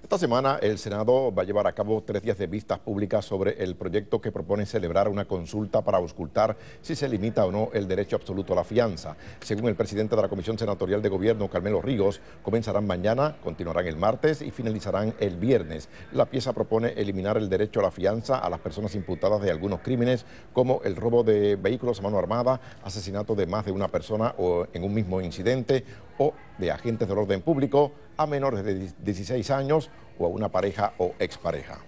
Esta semana el Senado va a llevar a cabo tres días de vistas públicas sobre el proyecto que propone celebrar una consulta para auscultar si se limita o no el derecho absoluto a la fianza. Según el presidente de la Comisión Senatorial de Gobierno, Carmelo Ríos, comenzarán mañana, continuarán el martes y finalizarán el viernes. La pieza propone eliminar el derecho a la fianza a las personas imputadas de algunos crímenes como el robo de vehículos a mano armada, asesinato de más de una persona o en un mismo incidente o de agentes del orden público a menores de 16 años o a una pareja o expareja.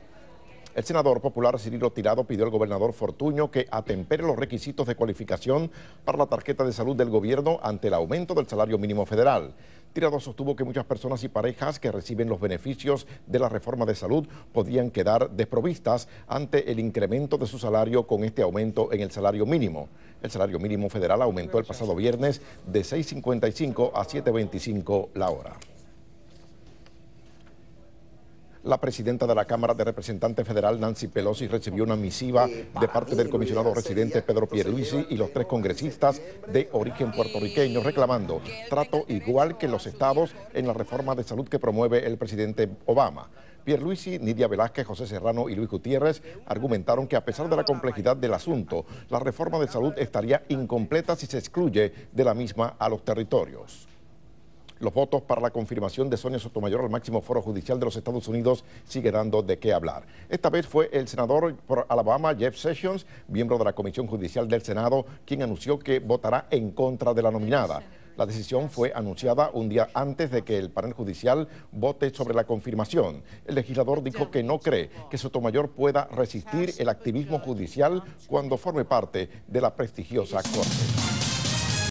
El senador popular Cirilo Tirado pidió al gobernador Fortuño que atempere los requisitos de cualificación para la tarjeta de salud del gobierno ante el aumento del salario mínimo federal. Tirado sostuvo que muchas personas y parejas que reciben los beneficios de la reforma de salud podían quedar desprovistas ante el incremento de su salario con este aumento en el salario mínimo. El salario mínimo federal aumentó el pasado viernes de 6.55 a 7.25 la hora. La presidenta de la Cámara de Representantes Federal, Nancy Pelosi, recibió una misiva de parte del comisionado residente Pedro Pierluisi y los tres congresistas de origen puertorriqueño reclamando trato igual que los estados en la reforma de salud que promueve el presidente Obama. Pierluisi, Nidia Velázquez, José Serrano y Luis Gutiérrez argumentaron que a pesar de la complejidad del asunto, la reforma de salud estaría incompleta si se excluye de la misma a los territorios los votos para la confirmación de Sonia Sotomayor al máximo foro judicial de los Estados Unidos sigue dando de qué hablar. Esta vez fue el senador por Alabama, Jeff Sessions, miembro de la Comisión Judicial del Senado, quien anunció que votará en contra de la nominada. La decisión fue anunciada un día antes de que el panel judicial vote sobre la confirmación. El legislador dijo que no cree que Sotomayor pueda resistir el activismo judicial cuando forme parte de la prestigiosa Corte.